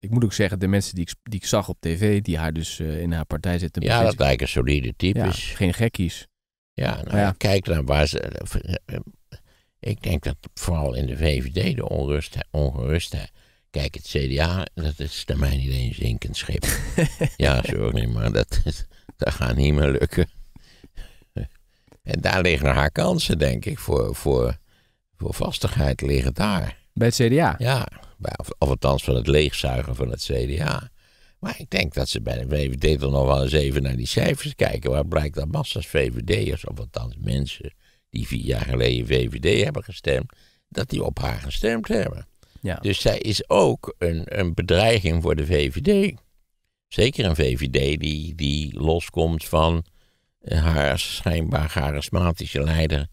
ik moet ook zeggen, de mensen die ik, die ik zag op tv, die haar dus eh, in haar partij zitten. Ja, dat lijken solide type. geen gekkies. Ja, nou, ja. kijk naar waar ze. Eh, eh, ik denk dat vooral in de VVD de onrust, ongerustheid. Kijk, het CDA, dat is naar mijn idee een zinkend schip. ja, sorry, maar dat, dat gaat niet meer lukken. En daar liggen haar kansen, denk ik, voor, voor, voor vastigheid liggen daar. Bij het CDA? Ja. Of, of althans van het leegzuigen van het CDA. Maar ik denk dat ze bij de VVD toch nog wel eens even naar die cijfers kijken. Waar blijkt dat massa's VVD'ers, of althans mensen die vier jaar geleden VVD hebben gestemd, dat die op haar gestemd hebben. Ja. Dus zij is ook een, een bedreiging voor de VVD. Zeker een VVD die, die loskomt van haar schijnbaar charismatische leider.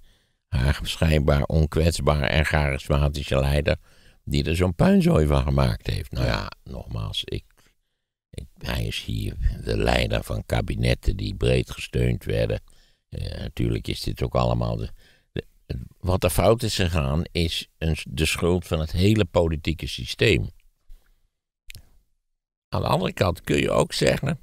Haar schijnbaar onkwetsbaar en charismatische leider die er zo'n puinzooi van gemaakt heeft. Nou ja, nogmaals, ik, ik, hij is hier de leider van kabinetten die breed gesteund werden. Eh, natuurlijk is dit ook allemaal. De, wat er fout is gegaan, is een, de schuld van het hele politieke systeem. Aan de andere kant kun je ook zeggen.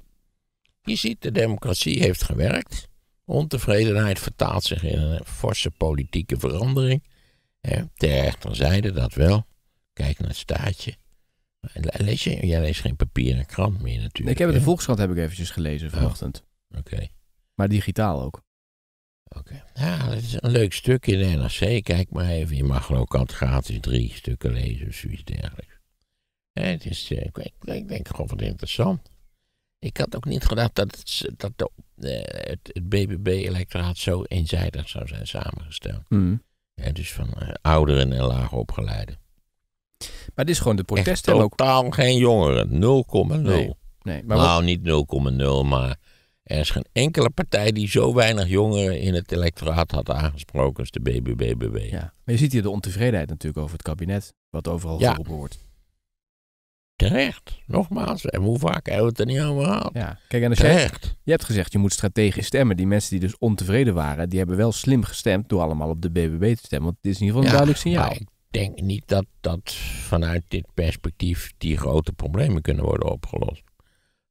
Je ziet, de democratie heeft gewerkt. Ontevredenheid vertaalt zich in een forse politieke verandering. Ter rechterzijde, dat wel. Kijk naar het staartje. Lees je, jij leest geen papieren en krant meer natuurlijk. Ik heb de Volkskrant heb ik eventjes gelezen oh, vanochtend. Oké. Maar digitaal ook. Oké. Ja, dat is een leuk stukje in de NRC. Kijk maar even. Je mag er ook altijd gratis drie stukken lezen of zoiets dergelijks. het is, eh, ik, denk gewoon wat interessant. Ik had ook niet gedacht dat het, dat de, eh, het, BBB-electoraat zo eenzijdig zou zijn samengesteld. Mm. dus van eh, ouderen en laag opgeleiden. Maar dit is gewoon de protest. Echt totaal geen jongeren. 0,0. Nee, maar nou, niet 0,0, maar er is geen enkele partij die zo weinig jongeren in het electoraat had aangesproken als de BBB. Ja, maar je ziet hier de ontevredenheid natuurlijk over het kabinet, wat overal geroepen wordt. Terecht, nogmaals. En hoe vaak hebben we het er niet over gehad? Ja, kijk, en als Terecht. je hebt gezegd je moet strategisch stemmen. Die mensen die dus ontevreden waren, die hebben wel slim gestemd door allemaal op de BBB te stemmen. Want dit is in ieder geval een duidelijk signaal. Ik denk niet dat, dat vanuit dit perspectief die grote problemen kunnen worden opgelost.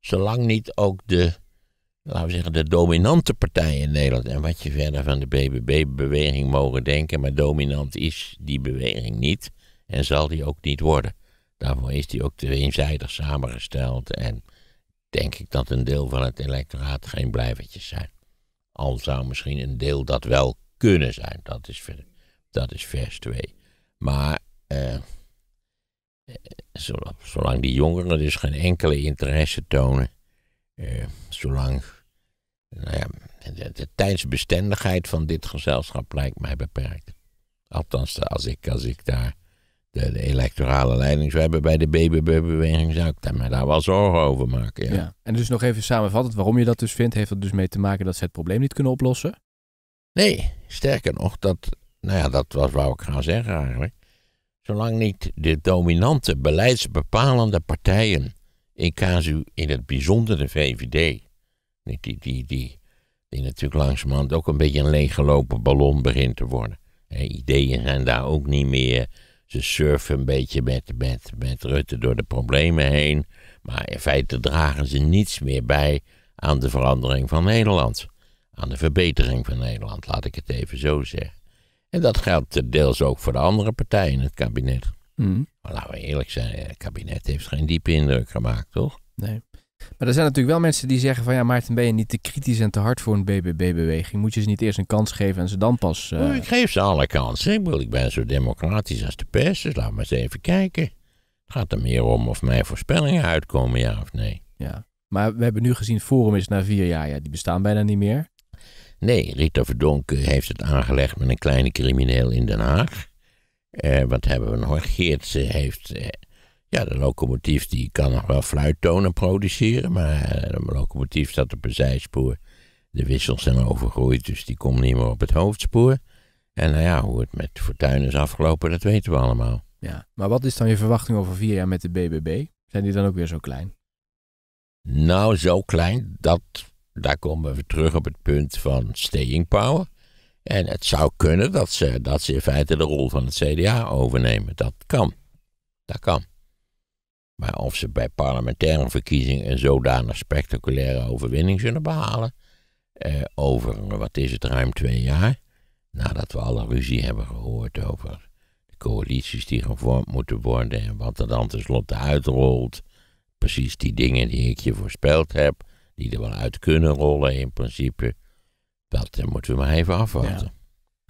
Zolang niet ook de, laten we zeggen, de dominante partij in Nederland. En wat je verder van de BBB-beweging mogen denken, maar dominant is die beweging niet. En zal die ook niet worden. Daarvoor is die ook te eenzijdig samengesteld. En denk ik dat een deel van het electoraat geen blijvertjes zijn. Al zou misschien een deel dat wel kunnen zijn. Dat is, dat is vers 2. Maar eh, eh, zolang die jongeren dus geen enkele interesse tonen, eh, zolang nou de, de, tijdsbestendigheid van dit gezelschap lijkt mij beperkt. Althans, als ik, als ik daar de, electorale leiding zou hebben bij de BBB-beweging, zou ik daar, mij daar wel zorgen over maken. Ja. En dus nog even samenvattend, waarom je dat dus vindt, heeft dat dus mee te maken dat ze het probleem niet kunnen oplossen? Nee, sterker nog, dat nou ja, dat was wou ik gaan zeggen eigenlijk. Zolang niet de dominante beleidsbepalende partijen, in casu in het bijzonder de VVD, die, die, die, die, die natuurlijk langzamerhand ook een beetje een leeggelopen ballon begint te worden. ideeën zijn daar ook niet meer. Ze surfen een beetje met, met, met Rutte door de problemen heen. Maar in feite dragen ze niets meer bij aan de verandering van Nederland. Aan de verbetering van Nederland, laat ik het even zo zeggen. En dat geldt deels ook voor de andere partijen in het kabinet. Mm. Maar laten we eerlijk zijn, het kabinet heeft geen diepe indruk gemaakt, toch? Nee. Maar er zijn natuurlijk wel mensen die zeggen van ja, Maarten, ben je niet te kritisch en te hard voor een BBB-beweging? Moet je ze niet eerst een kans geven en ze dan pas... Eh, oh, ik geef ze alle kansen. Ik, bedoel, ik ben zo democratisch als de pers, dus laat maar eens even kijken. Het gaat er meer om of mijn voorspellingen uitkomen, ja of nee. Ja, maar we hebben nu gezien, Forum is na vier jaar, ja, die bestaan bijna niet meer. Nee, Rita Verdonk heeft het aangelegd met een kleine crimineel in Den Haag. Eh, wat hebben we nog? Geertse heeft. Eh, ja, de locomotief die kan nog wel fluittonen produceren. Maar eh, de locomotief staat op een zijspoor. De wissels zijn overgroeid, dus die komt niet meer op het hoofdspoor. En nou ja, hoe het met Fortuin is afgelopen, dat weten we allemaal. Ja, maar wat is dan je verwachting over vier jaar met de BBB? Zijn die dan ook weer zo klein? Nou, zo klein dat daar komen we terug op het punt van staying power. En het zou kunnen dat ze, dat ze in feite de rol van het CDA overnemen. Dat kan. Dat kan. Maar of ze bij parlementaire verkiezingen een zodanig spectaculaire overwinning zullen behalen, eh, over, wat is het, ruim twee jaar, nadat we alle ruzie hebben gehoord over de coalities die gevormd moeten worden en wat er dan tenslotte uitrolt, precies die dingen die ik je voorspeld heb, die er wel uit kunnen rollen in principe. Dat moeten we maar even afwachten.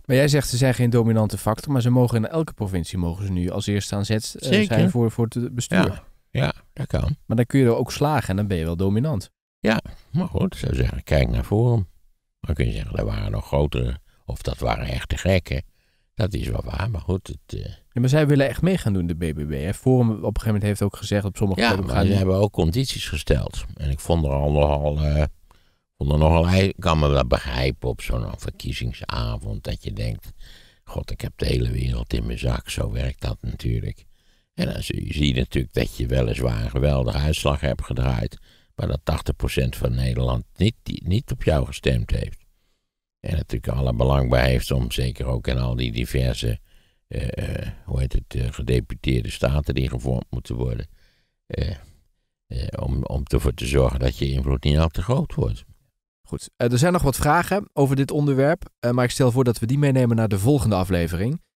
Maar jij zegt ze zijn geen dominante factor, maar ze mogen in elke provincie mogen ze nu als eerste aan zet eh, zijn voor, voor het bestuur. Ja, dat kan. Maar dan kun je er ook slagen en dan ben je wel dominant. Ja, maar goed, zou zeggen, kijk naar voren. Dan kun je zeggen, dat waren nog grotere, of dat waren echte gekken. Dat is wel waar, maar goed. Eh, ja, maar zij willen echt mee gaan doen, de BBB. Hè? Forum op een gegeven moment heeft ook gezegd op sommige Ja, maar ze hebben ook condities gesteld. En ik vond er al nogal... Eh, vond er nogal ik kan me dat begrijpen op zo'n verkiezingsavond dat je denkt... God, ik heb de hele wereld in mijn zak. Zo werkt dat natuurlijk. En dan zie je natuurlijk dat je weliswaar een geweldige uitslag hebt gedraaid... maar dat 80% van Nederland niet, niet op jou gestemd heeft. En natuurlijk alle belang bij heeft om, zeker ook in al die diverse, eh, hoe heet het, eh, gedeputeerde staten die gevormd moeten worden. Eh, om, om ervoor te zorgen dat je invloed niet al te groot wordt. Goed, er zijn nog wat vragen over dit onderwerp, maar ik stel voor dat we die meenemen naar de volgende aflevering.